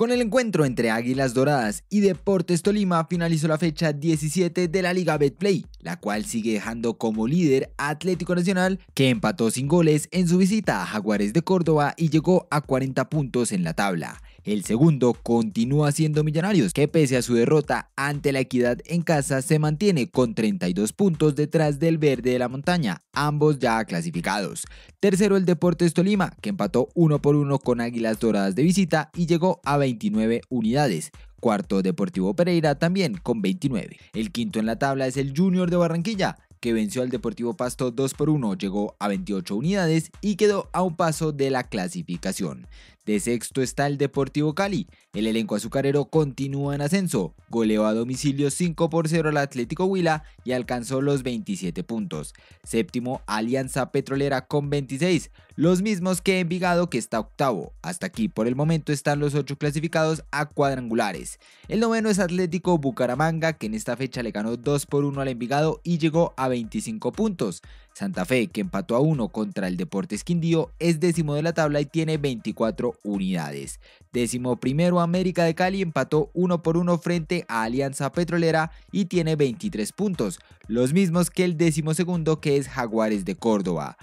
Con el encuentro entre Águilas Doradas y Deportes Tolima finalizó la fecha 17 de la Liga Betplay, la cual sigue dejando como líder Atlético Nacional, que empató sin goles en su visita a Jaguares de Córdoba y llegó a 40 puntos en la tabla. El segundo continúa siendo Millonarios, que pese a su derrota ante la equidad en casa se mantiene con 32 puntos detrás del verde de la montaña, ambos ya clasificados. Tercero el Deportes Tolima, que empató 1 por 1 con Águilas Doradas de visita y llegó a 29 unidades, Cuarto, Deportivo Pereira también con 29. El quinto en la tabla es el Junior de Barranquilla, que venció al Deportivo Pasto 2 por 1, llegó a 28 unidades y quedó a un paso de la clasificación. De sexto está el Deportivo Cali. El elenco azucarero continúa en ascenso. Goleó a domicilio 5 por 0 al Atlético Huila y alcanzó los 27 puntos. Séptimo, Alianza Petrolera con 26, los mismos que Envigado que está octavo. Hasta aquí por el momento están los 8 clasificados a cuadrangulares. El noveno es Atlético Bucaramanga que en esta fecha le ganó 2 por 1 al Envigado y llegó a 25 puntos. Santa Fe, que empató a uno contra el Deportes Quindío, es décimo de la tabla y tiene 24 unidades. Décimo primero América de Cali empató uno por uno frente a Alianza Petrolera y tiene 23 puntos, los mismos que el décimo segundo que es Jaguares de Córdoba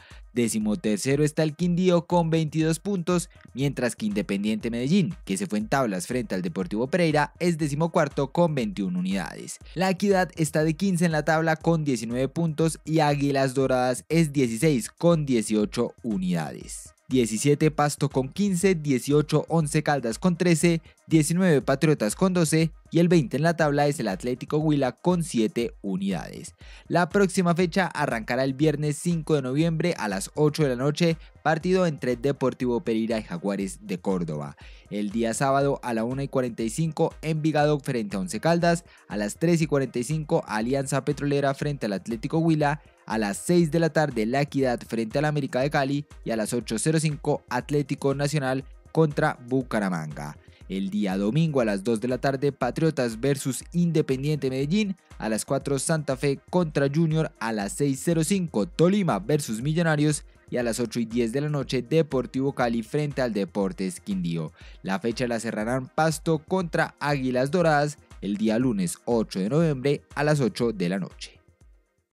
tercero está el Quindío con 22 puntos, mientras que Independiente Medellín, que se fue en tablas frente al Deportivo Pereira, es decimocuarto con 21 unidades. La Equidad está de 15 en la tabla con 19 puntos y Águilas Doradas es 16 con 18 unidades. 17 Pasto con 15, 18 11 Caldas con 13, 19 Patriotas con 12 y el 20 en la tabla es el Atlético Huila con 7 unidades. La próxima fecha arrancará el viernes 5 de noviembre a las 8 de la noche, partido entre Deportivo Pereira y Jaguares de Córdoba. El día sábado a las 1 y 45 Envigado frente a Once Caldas, a las 3 y 45 Alianza Petrolera frente al Atlético Huila, a las 6 de la tarde La Equidad frente al América de Cali y a las 8.05 Atlético Nacional contra Bucaramanga. El día domingo a las 2 de la tarde, Patriotas versus Independiente Medellín. A las 4, Santa Fe contra Junior. A las 6.05, Tolima versus Millonarios y a las 8 y 10 de la noche Deportivo Cali frente al Deportes Quindío. La fecha la cerrarán Pasto contra Águilas Doradas el día lunes 8 de noviembre a las 8 de la noche.